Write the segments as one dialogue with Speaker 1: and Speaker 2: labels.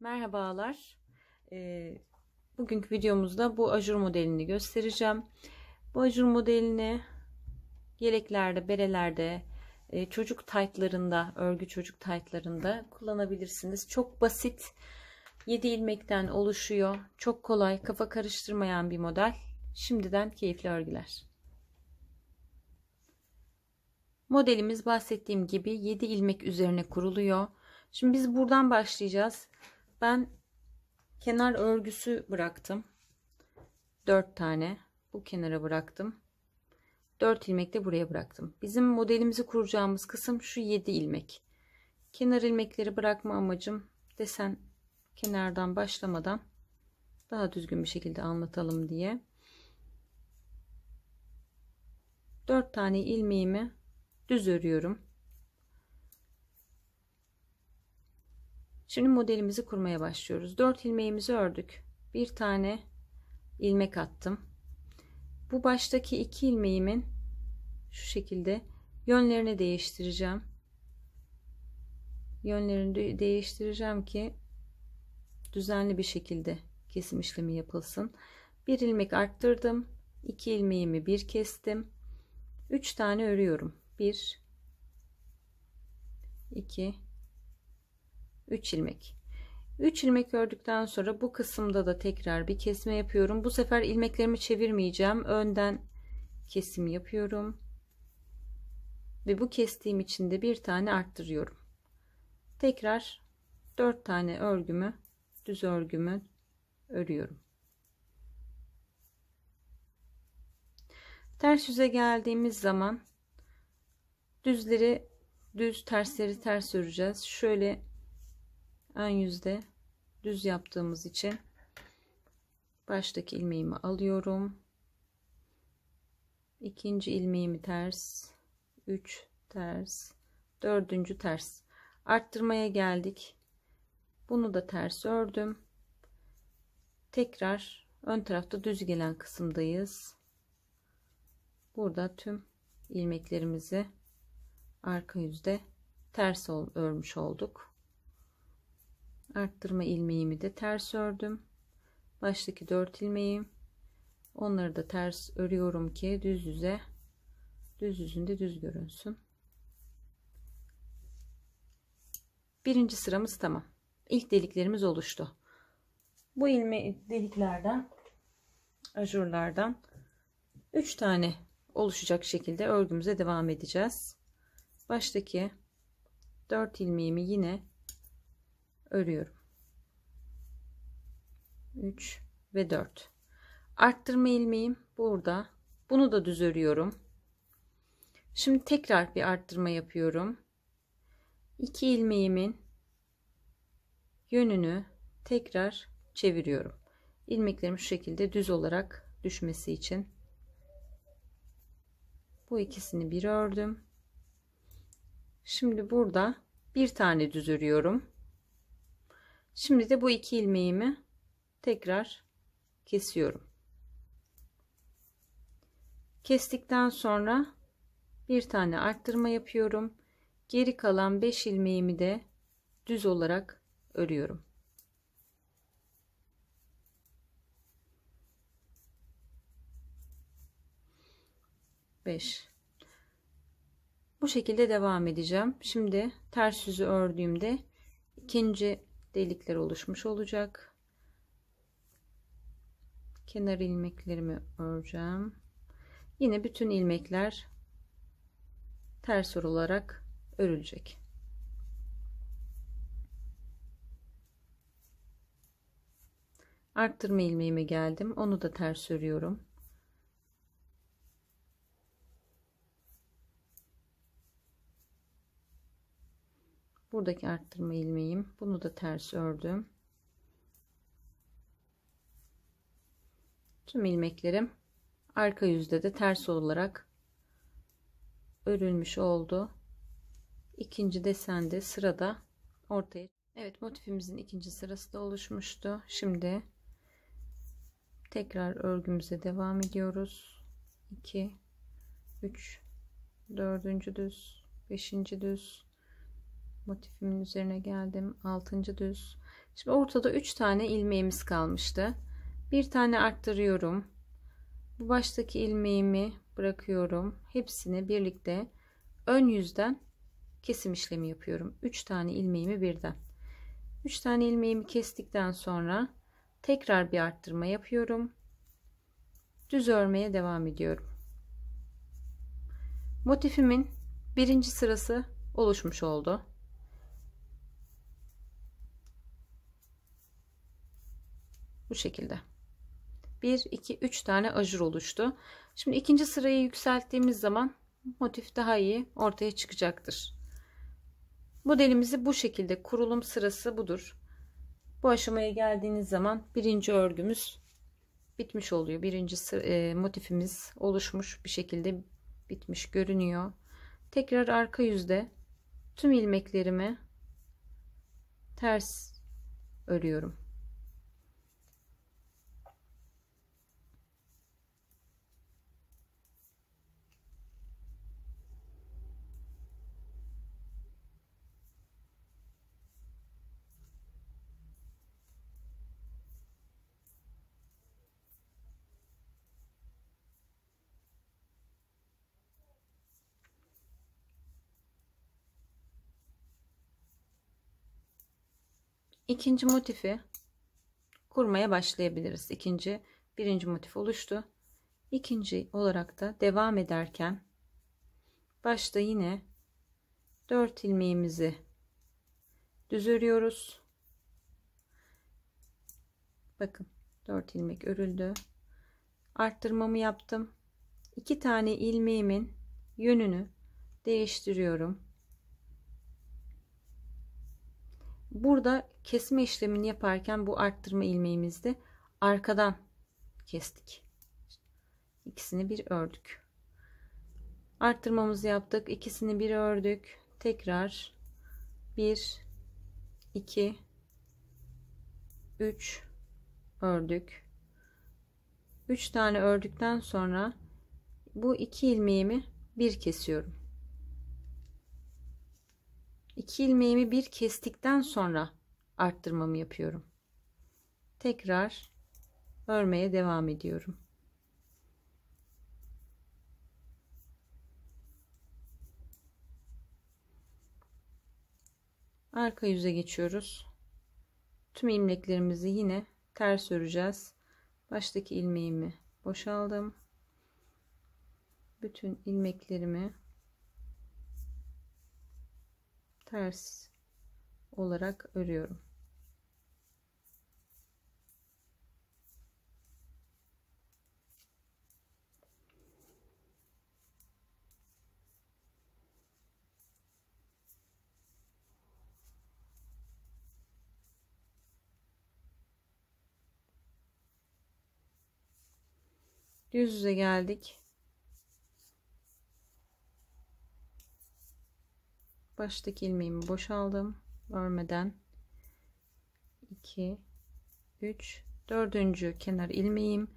Speaker 1: Merhabalar. Ee, bugünkü videomuzda bu ajur modelini göstereceğim. Bu ajur modelini yeleklerde, berelerde, e, çocuk taytlarında, örgü çocuk taytlarında kullanabilirsiniz. Çok basit. 7 ilmekten oluşuyor. Çok kolay, kafa karıştırmayan bir model. Şimdiden keyifli örgüler. Modelimiz bahsettiğim gibi 7 ilmek üzerine kuruluyor. Şimdi biz buradan başlayacağız. Ben kenar örgüsü bıraktım. 4 tane bu kenara bıraktım. 4 ilmek de buraya bıraktım. Bizim modelimizi kuracağımız kısım şu 7 ilmek. Kenar ilmekleri bırakma amacım desen kenardan başlamadan daha düzgün bir şekilde anlatalım diye. 4 tane ilmeğimi düz örüyorum. Şimdi modelimizi kurmaya başlıyoruz. 4 ilmeğimizi ördük. Bir tane ilmek attım. Bu baştaki iki ilmeğimin şu şekilde yönlerini değiştireceğim. Yönlerini de değiştireceğim ki düzenli bir şekilde kesim işlemi yapılsın. Bir ilmek arttırdım. 2 ilmeğimi bir kestim. 3 tane örüyorum. 1 2 3 ilmek 3 ilmek ördükten sonra bu kısımda da tekrar bir kesme yapıyorum bu sefer ilmeklerimi çevirmeyeceğim önden kesim yapıyorum ve bu kestiğim için de bir tane arttırıyorum tekrar 4 tane örgümü düz örgümü örüyorum ters yüze geldiğimiz zaman düzleri düz tersleri ters öreceğiz şöyle ön yüzde düz yaptığımız için baştaki ilmeğimi alıyorum. ikinci ilmeğimi ters, 3 ters, dördüncü ters. Arttırmaya geldik. Bunu da ters ördüm. Tekrar ön tarafta düz gelen kısımdayız. Burada tüm ilmeklerimizi arka yüzde ters örmüş olduk arttırma ilmeğimi de ters ördüm baştaki 4 ilmeğim onları da ters örüyorum ki düz yüze düz yüzünde düz görünsün birinci sıramız tamam ilk deliklerimiz oluştu bu ilme deliklerden ajurlardan 3 tane oluşacak şekilde örgümüze devam edeceğiz baştaki 4 ilmeğimi yine örüyorum 3 ve 4 arttırma ilmeğim burada bunu da düz örüyorum şimdi tekrar bir arttırma yapıyorum 2 ilmeğimin yönünü tekrar çeviriyorum ilmeklerim şu şekilde düz olarak düşmesi için bu ikisini bir ördüm şimdi burada bir tane düz örüyorum Şimdi de bu iki ilmeğimi tekrar kesiyorum. Kestikten sonra bir tane arttırma yapıyorum. Geri kalan 5 ilmeğimi de düz olarak örüyorum. Beş. Bu şekilde devam edeceğim. Şimdi ters yüzü ördüğümde ikinci delikler oluşmuş olacak. Kenar ilmeklerimi öreceğim. Yine bütün ilmekler ters olarak örülecek. Arttırma ilmeğime geldim. Onu da ters örüyorum. buradaki arttırma ilmeğim bunu da ters ördüm tüm ilmeklerim arka yüzde de ters olarak örülmüş oldu ikinci desende sırada ortaya Evet motifimizin ikinci sırası da oluşmuştu şimdi tekrar örgümüze devam ediyoruz 2 3 4. düz 5. düz motifimin üzerine geldim. Altıncı düz. Şimdi ortada üç tane ilmeğimiz kalmıştı. Bir tane arttırıyorum. Bu baştaki ilmeğimi bırakıyorum. Hepsini birlikte ön yüzden kesim işlemi yapıyorum. Üç tane ilmeğimi birden. Üç tane ilmeğimi kestikten sonra tekrar bir arttırma yapıyorum. Düz örmeye devam ediyorum. Motifimin birinci sırası oluşmuş oldu. Bu şekilde. 1, 2, 3 tane ajur oluştu. Şimdi ikinci sırayı yükselttiğimiz zaman motif daha iyi ortaya çıkacaktır. Modelimizi bu şekilde kurulum sırası budur. Bu aşamaya geldiğiniz zaman birinci örgümüz bitmiş oluyor. Birinci e, motifimiz oluşmuş bir şekilde bitmiş görünüyor. Tekrar arka yüzde tüm ilmeklerimi ters örüyorum. ikinci motifi kurmaya başlayabiliriz. İkinci, birinci motif oluştu. İkinci olarak da devam ederken başta yine 4 ilmeğimizi düz örüyoruz. Bakın 4 ilmek örüldü. Arttırmamı yaptım. 2 tane ilmeğimin yönünü değiştiriyorum. Burada kesme işlemini yaparken bu arttırma ilmeğimizde arkadan kestik. İkisini bir ördük. Arttırmamızı yaptık. ikisini bir ördük. Tekrar 1 2 3 ördük. 3 tane ördükten sonra bu iki ilmeğimi bir kesiyorum. 2 ilmeğimi bir kestikten sonra arttırmamı yapıyorum. Tekrar örmeye devam ediyorum. Arka yüze geçiyoruz. Tüm ilmeklerimizi yine ters öreceğiz. Baştaki ilmeğimi boşaldım. Bütün ilmeklerimi ters olarak örüyorum. Düz yüze geldik. baştaki ilmeğimi boşaldım örmeden 2 3 4. kenar ilmeğim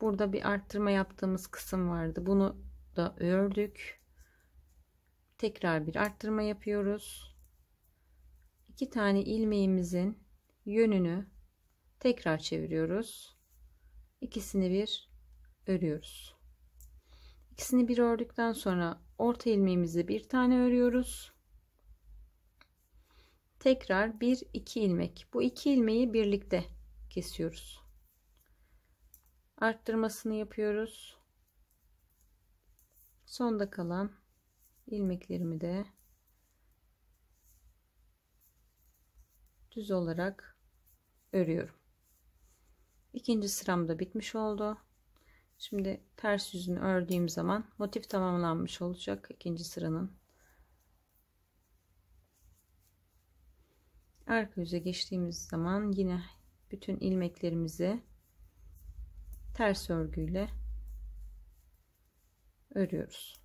Speaker 1: burada bir arttırma yaptığımız kısım vardı bunu da ördük tekrar bir arttırma yapıyoruz iki tane ilmeğimizin yönünü tekrar çeviriyoruz ikisini bir örüyoruz ikisini bir ördükten sonra orta ilmeğimizi bir tane örüyoruz tekrar 1 2 ilmek bu iki ilmeği birlikte kesiyoruz arttırmasını yapıyoruz sonda kalan ilmeklerimi de düz olarak örüyorum ikinci da bitmiş oldu şimdi ters yüzünü ördüğüm zaman motif tamamlanmış olacak ikinci sıranın arka yüze geçtiğimiz zaman yine bütün ilmeklerimizi ters örgüyle örüyoruz.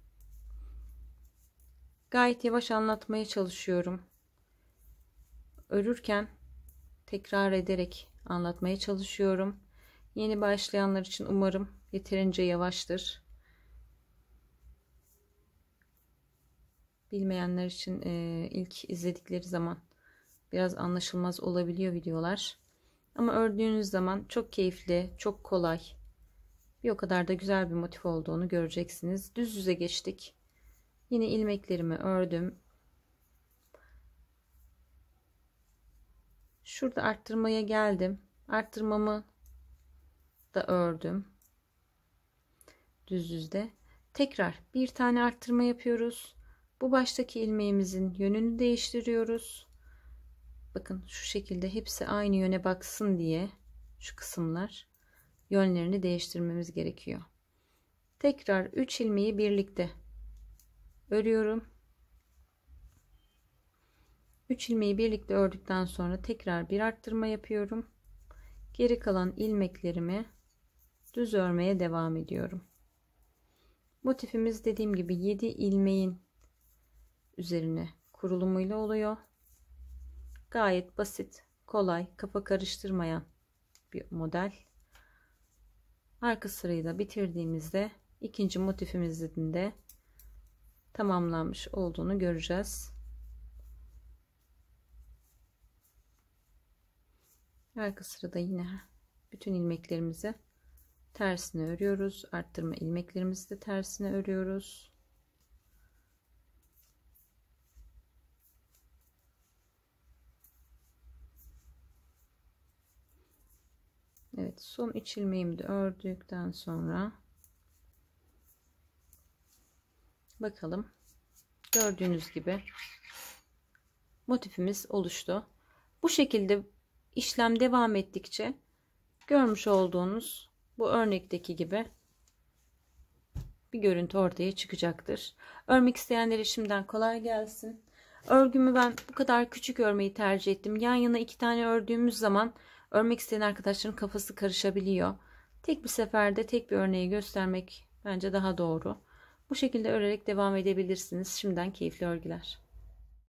Speaker 1: Gayet yavaş anlatmaya çalışıyorum. Örürken tekrar ederek anlatmaya çalışıyorum. Yeni başlayanlar için umarım yeterince yavaştır. Bilmeyenler için e, ilk izledikleri zaman Biraz anlaşılmaz olabiliyor videolar. Ama ördüğünüz zaman çok keyifli, çok kolay. Bir o kadar da güzel bir motif olduğunu göreceksiniz. Düz yüze geçtik. Yine ilmeklerimi ördüm. Şurada arttırmaya geldim. Arttırmamı da ördüm. Düz düzde. Tekrar bir tane arttırma yapıyoruz. Bu baştaki ilmeğimizin yönünü değiştiriyoruz bakın şu şekilde hepsi aynı yöne baksın diye şu kısımlar yönlerini değiştirmemiz gerekiyor. Tekrar 3 ilmeği birlikte örüyorum. 3 ilmeği birlikte ördükten sonra tekrar bir arttırma yapıyorum. Geri kalan ilmeklerimi düz örmeye devam ediyorum. Motifimiz dediğim gibi 7 ilmeğin üzerine kurulumuyla oluyor. Gayet basit, kolay, kafa karıştırmayan bir model. Arka sırayı da bitirdiğimizde ikinci motifimizin de tamamlanmış olduğunu göreceğiz. Arka sırada yine bütün ilmeklerimizi tersine örüyoruz. Arttırma ilmeklerimizi de tersine örüyoruz. Evet son iç ilmeğimi de ördükten sonra bakalım gördüğünüz gibi motifimiz oluştu. Bu şekilde işlem devam ettikçe görmüş olduğunuz bu örnekteki gibi bir görüntü ortaya çıkacaktır. Örmek isteyenlere şimdiden kolay gelsin. Örgümü ben bu kadar küçük örmeyi tercih ettim. Yan yana iki tane ördüğümüz zaman Örmek isteyen arkadaşların kafası karışabiliyor. Tek bir seferde tek bir örneği göstermek bence daha doğru. Bu şekilde örerek devam edebilirsiniz. Şimdiden keyifli örgüler.